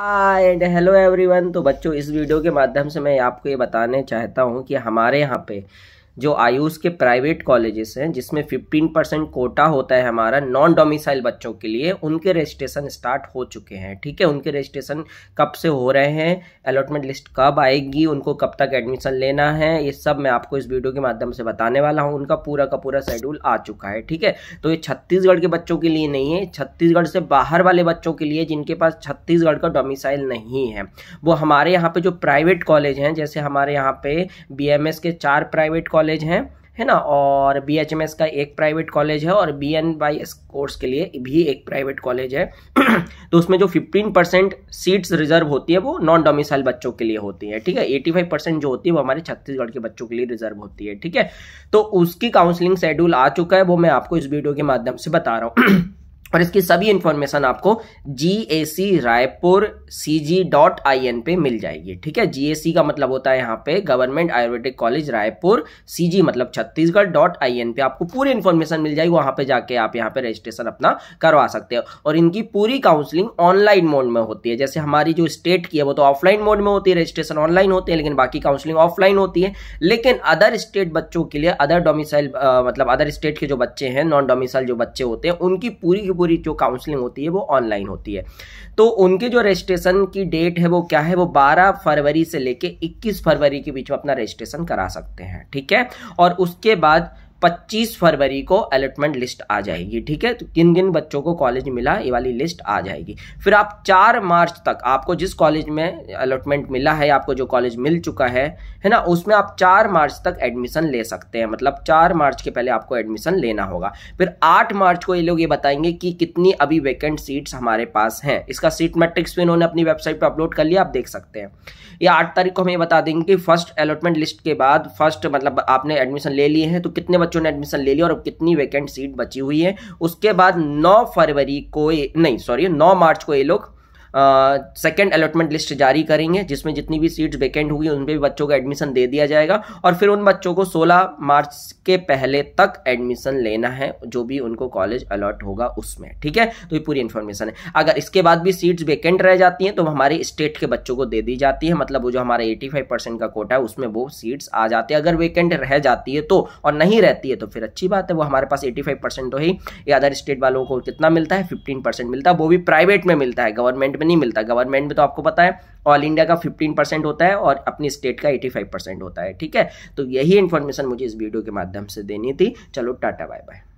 hi and hello everyone तो बच्चों इस वीडियो के माध्यम से मैं आपको ये बताने चाहता हूँ कि हमारे यहाँ पे जो आयुष के प्राइवेट कॉलेजेस हैं जिसमें 15 परसेंट कोटा होता है हमारा नॉन डोमिसाइल बच्चों के लिए उनके रजिस्ट्रेशन स्टार्ट हो चुके हैं ठीक है उनके रजिस्ट्रेशन कब से हो रहे हैं अलॉटमेंट लिस्ट कब आएगी उनको कब तक एडमिशन लेना है ये सब मैं आपको इस वीडियो के माध्यम से बताने वाला हूँ उनका पूरा का पूरा शेड्यूल आ चुका है ठीक है तो ये छत्तीसगढ़ के बच्चों के लिए नहीं है छत्तीसगढ़ से बाहर वाले बच्चों के लिए जिनके पास छत्तीसगढ़ का डोमिसाइल नहीं है वो हमारे यहाँ पर जो प्राइवेट कॉलेज हैं जैसे हमारे यहाँ पे बी के चार प्राइवेट कॉलेज कॉलेज हैं है ना और बी एच एम एस का एक प्राइवेट कॉलेज है और B N Y S course के लिए भी एक प्राइवेट कॉलेज है तो उसमें जो 15 परसेंट सीट्स रिजर्व होती है वो नॉन डोमिसाइल बच्चों के लिए होती है ठीक है 85 परसेंट जो होती है वो हमारे छत्तीसगढ़ के बच्चों के लिए रिजर्व होती है ठीक है तो उसकी काउंसलिंग शेड्यूल आ चुका है वो मैं आपको इस वीडियो के माध्यम से बता रहा हूँ और इसकी सभी इंफॉर्मेशन आपको G A C Raipur C G dot I N पे मिल जाएगी ठीक है जी ए सी का मतलब होता है यहाँ पे government Ayurvedic college Raipur C G मतलब छत्तीसगढ़ डॉट आई एन पे आपको पूरी इन्फॉर्मेशन मिल जाएगी वहाँ पे जाके आप यहाँ पे रजिस्ट्रेशन अपना करवा सकते हो और इनकी पूरी काउंसलिंग ऑनलाइन मोड में होती है जैसे हमारी जो स्टेट की है वो तो ऑफलाइन मोड में होती है रजिस्ट्रेशन ऑनलाइन होती है लेकिन बाकी काउंसलिंग ऑफलाइन होती है लेकिन अदर स्टेट बच्चों के लिए अदर डोमिसाइल मतलब अदर स्टेट के जो बच्चे हैं नॉन डोमिसाइल जो बच्चे होते हैं उनकी पूरी पूरी जो काउंसलिंग होती है वो ऑनलाइन होती है तो उनके जो रजिस्ट्रेशन की डेट है वो क्या है वो 12 फरवरी से लेके 21 फरवरी के बीच में अपना रजिस्ट्रेशन करा सकते हैं ठीक है और उसके बाद 25 फरवरी को अलॉटमेंट लिस्ट आ जाएगी ठीक है तो किन किन बच्चों को कॉलेज मिला ये वाली लिस्ट आ जाएगी फिर आप 4 मार्च तक आपको जिस कॉलेज में अलॉटमेंट मिला है आपको जो कॉलेज मिल चुका है है ना उसमें आप 4 मार्च तक एडमिशन ले सकते हैं मतलब 4 मार्च के पहले आपको एडमिशन लेना होगा फिर आठ मार्च को ये लोग ये बताएंगे कि कितनी अभी वैकेंट सीट्स हमारे पास हैं इसका सीट मेट्रिक्स भी इन्होंने अपनी वेबसाइट पर अपलोड कर लिया आप देख सकते हैं ये आठ तारीख को हमें बता देंगे कि फर्स्ट अलॉटमेंट लिस्ट के बाद फर्स्ट मतलब आपने एडमिशन ले लिए हैं तो कितने बच्चों ने एडमिशन ले लिया और कितनी वैकेंट सीट बची हुई है उसके बाद नौ फरवरी को नहीं सॉरी नौ मार्च को ये लोग सेकेंड अलॉटमेंट लिस्ट जारी करेंगे जिसमें जितनी भी सीट्स वेकेंट होगी उन पर भी बच्चों को एडमिशन दे दिया जाएगा और फिर उन बच्चों को सोलह मार्च के पहले तक एडमिशन लेना है जो भी उनको कॉलेज अलॉट होगा उसमें ठीक है तो ये पूरी इन्फॉर्मेशन है अगर इसके बाद भी सीट्स वेकेंट रह जाती हैं तो हमारे स्टेट के बच्चों को दे दी जाती है मतलब वो जो हमारा एटी फाइव परसेंट का कोटा है उसमें वो सीट्स आ जाती है अगर वेकेंट रह जाती है तो और नहीं रहती है तो फिर अच्छी बात है वो हमारे पास एटी फाइव परसेंट तो ही अदर स्टेट वालों को कितना मिलता है फिफ्टीन परसेंट मिलता है वो भी प्राइवेट में मिलता है गवर्नमेंट में नहीं मिलता गवर्नमेंट में तो आपको पता है ऑल इंडिया का 15 परसेंट होता है और अपनी स्टेट का 85 परसेंट होता है ठीक है तो यही इन्फॉर्मेशन मुझे इस वीडियो के माध्यम से देनी थी चलो टाटा बाय बाय